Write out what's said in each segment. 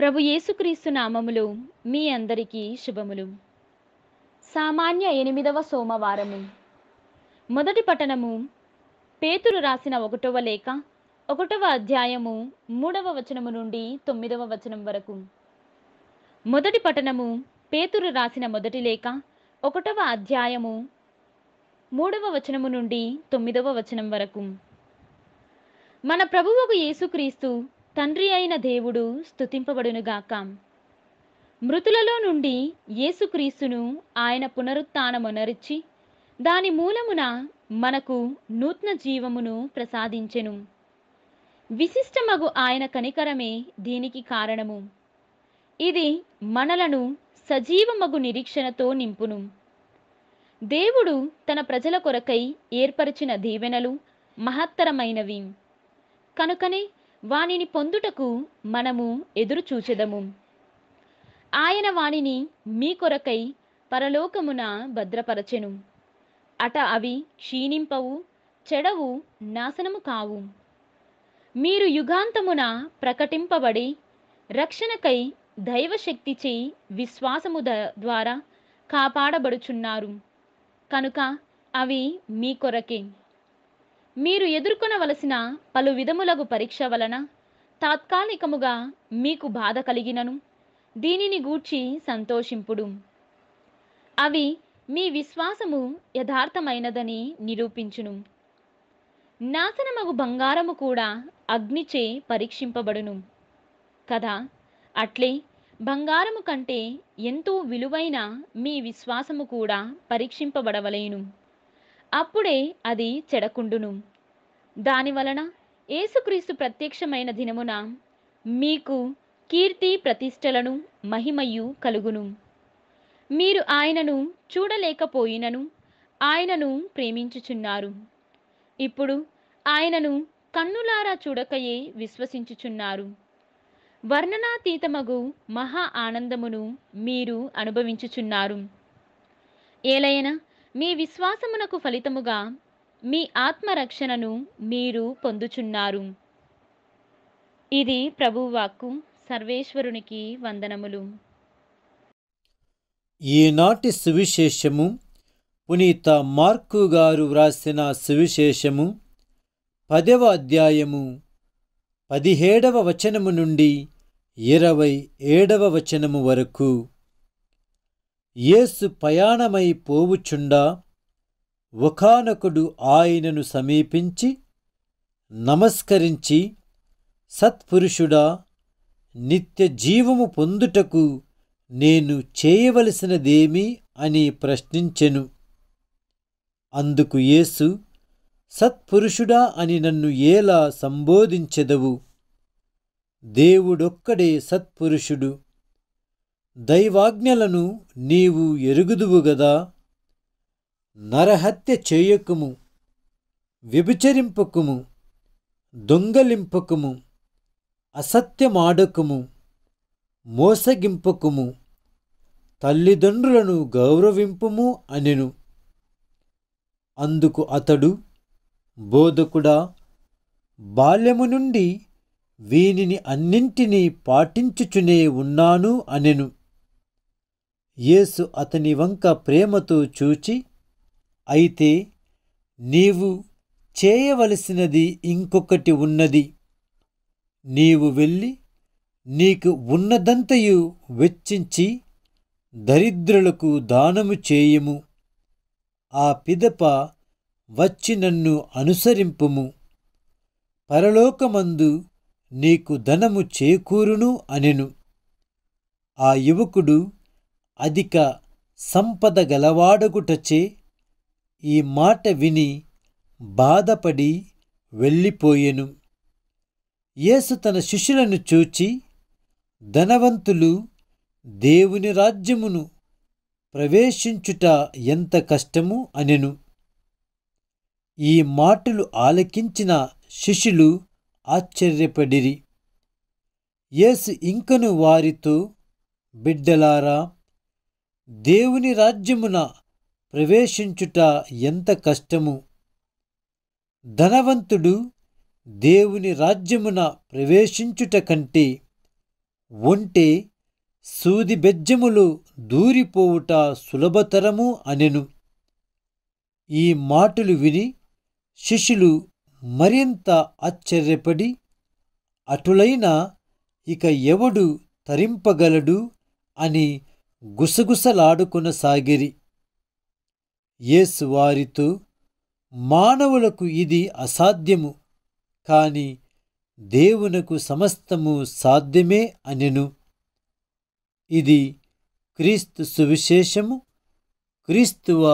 ప్రభు యేసుక్రీస్తు నామములు మీ అందరికీ శుభములు సామాన్య ఎనిమిదవ సోమవారము మొదటి పట్టణము పేతురు రాసిన ఒకటవ లేఖ ఒకటవ అధ్యాయము మూడవ వచనము నుండి తొమ్మిదవ వచనం వరకు మొదటి పట్టణము పేతురు రాసిన మొదటి లేఖ ఒకటవ అధ్యాయము మూడవ వచనము నుండి తొమ్మిదవ వచనం వరకు మన ప్రభువుకు యేసుక్రీస్తు తండ్రి అయిన దేవుడు స్థుతింపబడునుగాక మృతులలో నుండి యేసుక్రీస్తును ఆయన పునరుత్నమునరిచి దాని మూలమున మనకు నూతన జీవమును ప్రసాదించెను విశిష్టమగు ఆయన కనికరమే దీనికి కారణము ఇది మనలను సజీవమగు నిరీక్షణతో నింపును దేవుడు తన ప్రజల కొరకై ఏర్పరిచిన దీవెనలు మహత్తరమైనవి కనుకనే వానిని పొందుటకు మనము ఎదురు చూచెదము ఆయన వానిని మీ కొరకై పరలోకమున భద్రపరచెను అట అవి క్షీణింపవు చెడవు నాశనము కావు మీరు యుగాంతమున ప్రకటింపబడి రక్షణకై చేయి విశ్వాసము ద్వారా కాపాడబడుచున్నారు కనుక అవి మీ కొరకే మీరు ఎదుర్కొనవలసిన పలు విధములగు పరీక్ష వలన తాత్కాలికముగా మీకు బాధ కలిగినను దీనిని గూర్చి సంతోషింపుడు అవి మీ విశ్వాసము యథార్థమైనదని నిరూపించును నాశనమగు బంగారము కూడా అగ్నిచే పరీక్షింపబడును కదా అట్లే బంగారము కంటే ఎంతో విలువైన మీ విశ్వాసము కూడా పరీక్షింపబడవలేను అప్పుడే అది చెడకుండును దానివలన ఏసుక్రీస్తు ప్రత్యక్షమైన దినమున మీకు కీర్తి ప్రతిష్టలను మహిమయు కలుగును మీరు ఆయనను చూడలేకపోయినను ఆయనను ప్రేమించుచున్నారు ఇప్పుడు ఆయనను కన్నులారా చూడకయే విశ్వసించుచున్నారు వర్ణనాతీతమగు మహా ఆనందమును మీరు అనుభవించుచున్నారు ఏలైనా మీ విశ్వాసమునకు ఫలితముగా మీ ఆత్మరక్షణను మీరు పొందుచున్నారు ఇది ప్రభువాక్కు సర్వేశ్వరునికి వందనములు ఈనాటి సువిశేషము పునీత మార్కు గారు వ్రాసిన సువిశేషము పదవ అధ్యాయము పదిహేడవ వచనము నుండి ఇరవై ఏడవ వచనము వరకు యేసు ప్రయాణమై పోవుచుండా ఒకనొకడు ఆయనను సమీపించి నమస్కరించి సత్పురుషుడా నిత్య జీవము పొందుటకు నేను చేయవలసినదేమి అని ప్రశ్నించెను అందుకు యేసు సత్పురుషుడా అని నన్ను ఎలా సంబోధించెదవు దేవుడొక్కడే సత్పురుషుడు దైవాజ్ఞలను నీవు ఎరుగుదువు గదా నరహత్య చేయకుము విభచరింపకుము దొంగలింపకుము అసత్యమాడకుము మోసగింపకుము తల్లిదండ్రులను గౌరవింపుము అనెను అందుకు అతడు బోధకుడా బాల్యము నుండి వీనిని అన్నింటినీ పాటించుచునే ఉన్నాను అనెను యేసు అతని వంక ప్రేమతో చూచి అయితే నీవు చేయవలసినది ఇంకొకటి ఉన్నది నీవు వెళ్ళి నీకు ఉన్నదంతయు వెచ్చించి దరిద్రులకు దానము చేయము ఆ పిదప వచ్చి నన్ను అనుసరింపుము పరలోకమందు నీకు ధనము చేకూరును అనెను ఆ యువకుడు అధిక సంపద గలవాడగుటచే ఈ మాట విని బాధపడి వెళ్ళిపోయెను యేసు తన శిష్యులను చూచి ధనవంతులు దేవుని రాజ్యమును ప్రవేశించుట ఎంత కష్టము అనెను ఈ మాటలు ఆలకించిన శిష్యులు ఆశ్చర్యపడిరి యేసు ఇంకను వారితో బిడ్డలారా దేవుని రాజ్యమున ప్రవేశించుట ఎంత కష్టము ధనవంతుడు దేవుని రాజ్యమున ప్రవేశించుట కంటే ఒంటే సూది బెజ్జములు దూరిపోవుట సులభతరము అనెను ఈ మాటలు విని శిష్యులు మరింత ఆశ్చర్యపడి అటులైన ఇక ఎవడు తరింపగలడు అని గుసగుసలాడుకున యేసు వారితో మానవులకు ఇది అసాధ్యము కాని దేవునకు సమస్తము సాధ్యమే అనెను ఇది క్రీస్తు సువిశేషము క్రీస్తువ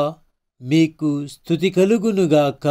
మీకు స్థుతి కలుగునుగాక